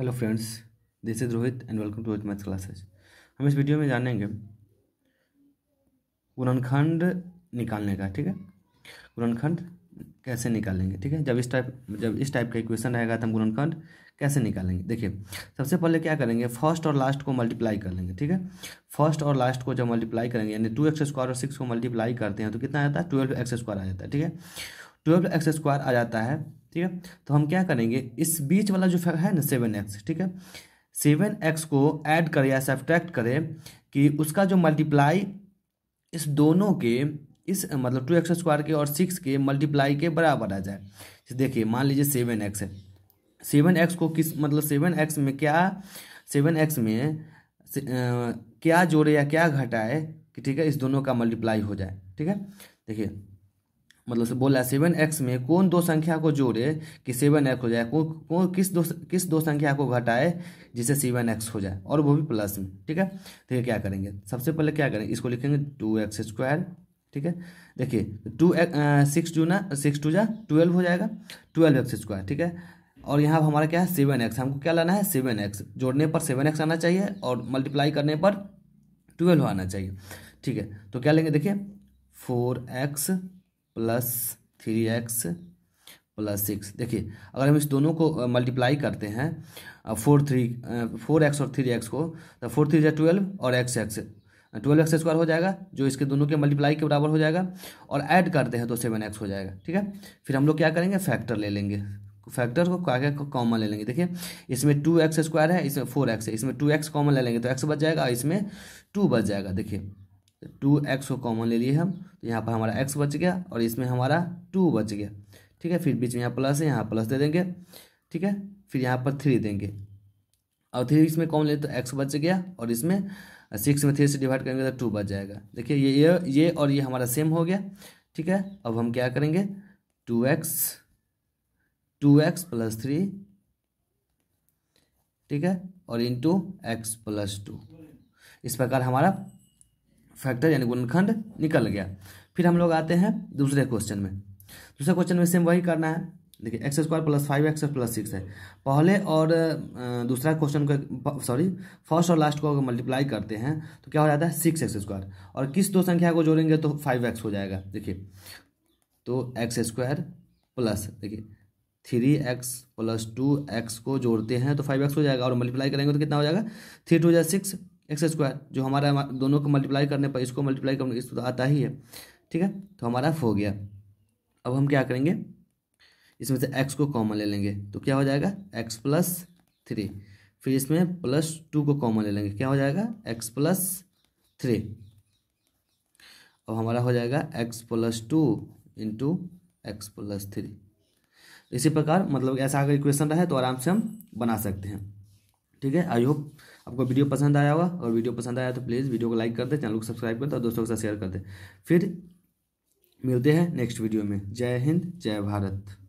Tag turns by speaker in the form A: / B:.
A: hello friends this is Rohit and welcome to Rohit maths classes हम इस video में जानेंगे गुणनखंड निकालने का ठीक है गुणनखंड कैसे निकालेंगे ठीक है जब इस टाइप जब इस टाइप का इक्वेशन आएगा तो हम गुणनखंड कैसे निकालेंगे देखिए सबसे पहले क्या करेंगे फर्स्ट और लास्ट को मल्टीप्लाई कर लेंगे ठीक है फर्स्ट और लास्ट को जब मल्टीप्लाई करेंगे यानी टू एक्स स्क्वायर और सिक्स को मल्टीप्लाई करते हैं तो कितना आता है ट्वेल्व एक्स स्क्वायर आ जाता है ठीक है ट्वेल्व एक्स स्क्वायर आ जाता है ठीक है तो हम क्या करेंगे इस बीच वाला जो है ना सेवन एक्स ठीक है सेवन एक्स को ऐड करें या सब्ट्रैक्ट करें कि उसका जो मल्टीप्लाई इस दोनों के इस मतलब टू एक्स स्क्वायर के और सिक्स के मल्टीप्लाई के बराबर आ जाए देखिए मान लीजिए सेवन एक्स है सेवन एक्स को किस मतलब सेवन एक्स में क्या सेवन एक्स में से, आ, क्या जोड़े या क्या घटाए कि ठीक है इस दोनों का मल्टीप्लाई हो जाए ठीक है देखिए मतलब से बोला सेवन एक्स में कौन दो संख्या को जोड़े कि सेवन एक्स हो जाए कौन कौन किस दो किस दो संख्या को घटाए जिसे सेवन एक्स हो जाए और वो भी प्लस में ठीक है तो ये क्या करेंगे सबसे पहले क्या करेंगे इसको लिखेंगे टू एक्स स्क्वायर ठीक है देखिए टू सिक्स टू ना सिक्स टू जा ट्वेल्व हो जाएगा ट्वेल्व एक्स स्क्वायर ठीक है और यहाँ हमारा क्या है सेवन एक्स हमको क्या लाना है सेवन एक्स जोड़ने पर सेवन एक्स आना चाहिए और मल्टीप्लाई करने पर ट्वेल्व आना चाहिए ठीक है तो क्या लेंगे देखिए four x plus three x plus six देखिए अगर हम इस दोनों को मल्टीप्लाई करते हैं फोर थ्री फोर एक्स और थ्री एक्स को तो फोर थ्री जै ट्वेल्व और x x twelve x square हो जाएगा जो इसके दोनों के मल्टीप्लाई के बराबर हो जाएगा और ऐड करते हैं तो सेवन एक्स हो जाएगा ठीक है फिर हम लोग क्या करेंगे फैक्टर ले लेंगे फैक्टर को क्या कॉमन ले लेंगे देखिए इसमें टू एक्स स्क्वायर है इसमें फोर एक्स है इसमें टू एक्स कॉमन ले लेंगे तो एक्स बच जाएगा और इसमें टू बच जाएगा देखिए तो टू एक्स को कॉमन ले लिए हम तो यहाँ पर हमारा एक्स बच गया और इसमें हमारा टू बच गया ठीक है फिर बीच में यहाँ प्लस है यहाँ प्लस दे देंगे ठीक है फिर यहाँ पर थ्री देंगे और थ्री इसमें कॉमन ले तो एक्स बच गया और इसमें सिक्स में थ्री से डिवाइड करेंगे तो टू बच जाएगा देखिए ये ये ये और ये हमारा सेम हो गया ठीक है अब हम क्या करेंगे two x two x plus three ठीक है और इंटू एक्स प्लस टू इस प्रकार हमारा फैक्टर यानी गुणखंड निकल गया फिर हम लोग आते हैं दूसरे क्वेश्चन में दूसरे क्वेश्चन में सेम वही करना है देखिए x square plus five x plus six है पहले और दूसरा क्वेश्चन को सॉरी फर्स्ट और लास्ट को अगर मल्टीप्लाई करते हैं तो क्या हो जाता है सिक्स एक्स स्क्वायर और किस दो संख्या को जोड़ेंगे तो फाइव एक्स हो जाएगा देखिए तो एक्स स्क्वायर प्लस देखिए three x plus two x को जोड़ते हैं तो फाइव एक्स हो जाएगा और मल्टीप्लाई करेंगे तो कितना हो जाएगा थ्री टू जै सिक्स एक्स स्क्वायर जो हमारा दोनों को मल्टीप्लाई करने पर इसको मल्टीप्लाई करने इसको तो आता ही है ठीक है तो हमारा हो गया अब हम क्या करेंगे इसमें से एक्स को कॉमन ले लेंगे तो क्या हो जाएगा एक्स प्लस थ्री फिर इसमें प्लस टू को कॉमन ले लेंगे क्या हो जाएगा एक्स प्लस थ्री अब हमारा हो जाएगा x plus two into x plus three इसी प्रकार मतलब ऐसा अगर इक्वेशन रहे तो आराम से हम बना सकते हैं ठीक है आई होप आपको वीडियो पसंद आया होगा और वीडियो पसंद आया तो प्लीज़ वीडियो को लाइक कर दे चैनल को सब्सक्राइब कर दे और दोस्तों के साथ शेयर कर दे फिर मिलते हैं नेक्स्ट वीडियो में जय हिंद जय भारत